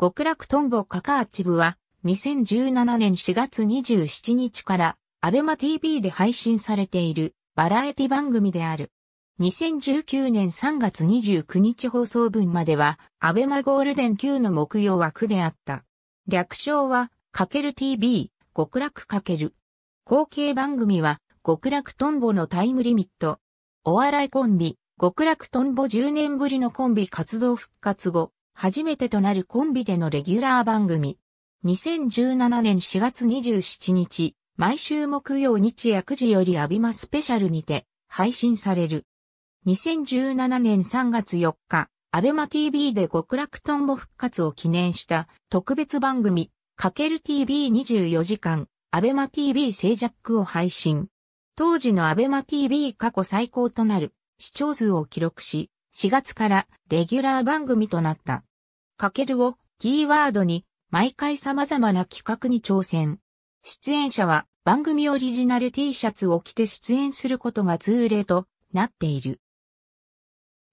極楽トンボカカアッチブは、2017年4月27日から、アベマ TV で配信されている、バラエティ番組である。2019年3月29日放送分までは、アベマゴールデン級の木曜枠であった。略称は、かける TV、極楽かける。後継番組は、極楽トンボのタイムリミット。お笑いコンビ、極楽トンボ10年ぶりのコンビ活動復活後、初めてとなるコンビでのレギュラー番組。2017年4月27日、毎週木曜日夜9時よりアビマスペシャルにて配信される。2017年3月4日、アベマ TV で極楽トンボ復活を記念した特別番組、かける TV24 時間、アベマ TV 静ジャックを配信。当時のアベマ TV 過去最高となる視聴数を記録し、4月からレギュラー番組となった。かけるをキーワードに毎回様々な企画に挑戦。出演者は番組オリジナル T シャツを着て出演することが通例となっている。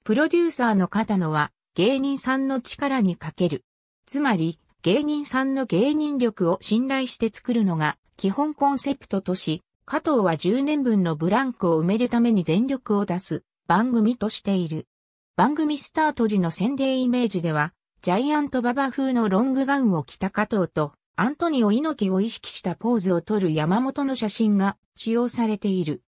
プロデューサーの方のは芸人さんの力にかける。つまり芸人さんの芸人力を信頼して作るのが基本コンセプトとし、加藤は10年分のブランクを埋めるために全力を出す番組としている。番組スタート時の宣伝イメージでは、ジャイアントババ風のロングガウンを着た加藤と、アントニオ猪木を意識したポーズを撮る山本の写真が使用されている。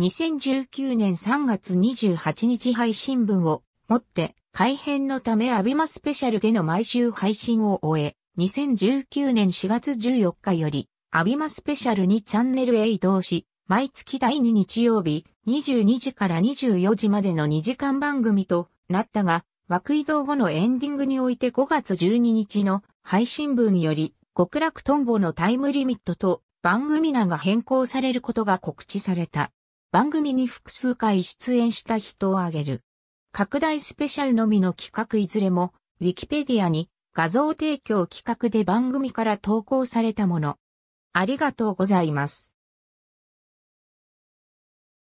2019年3月28日配信分をもって改編のためアビマスペシャルでの毎週配信を終え、2019年4月14日よりアビマスペシャルにチャンネルへ移動し、毎月第2日曜日、22時から24時までの2時間番組となったが、枠移動後のエンディングにおいて5月12日の配信分より、極楽トンボのタイムリミットと番組名が変更されることが告知された。番組に複数回出演した人を挙げる。拡大スペシャルのみの企画いずれも、ウィキペディアに画像提供企画で番組から投稿されたもの。ありがとうございます。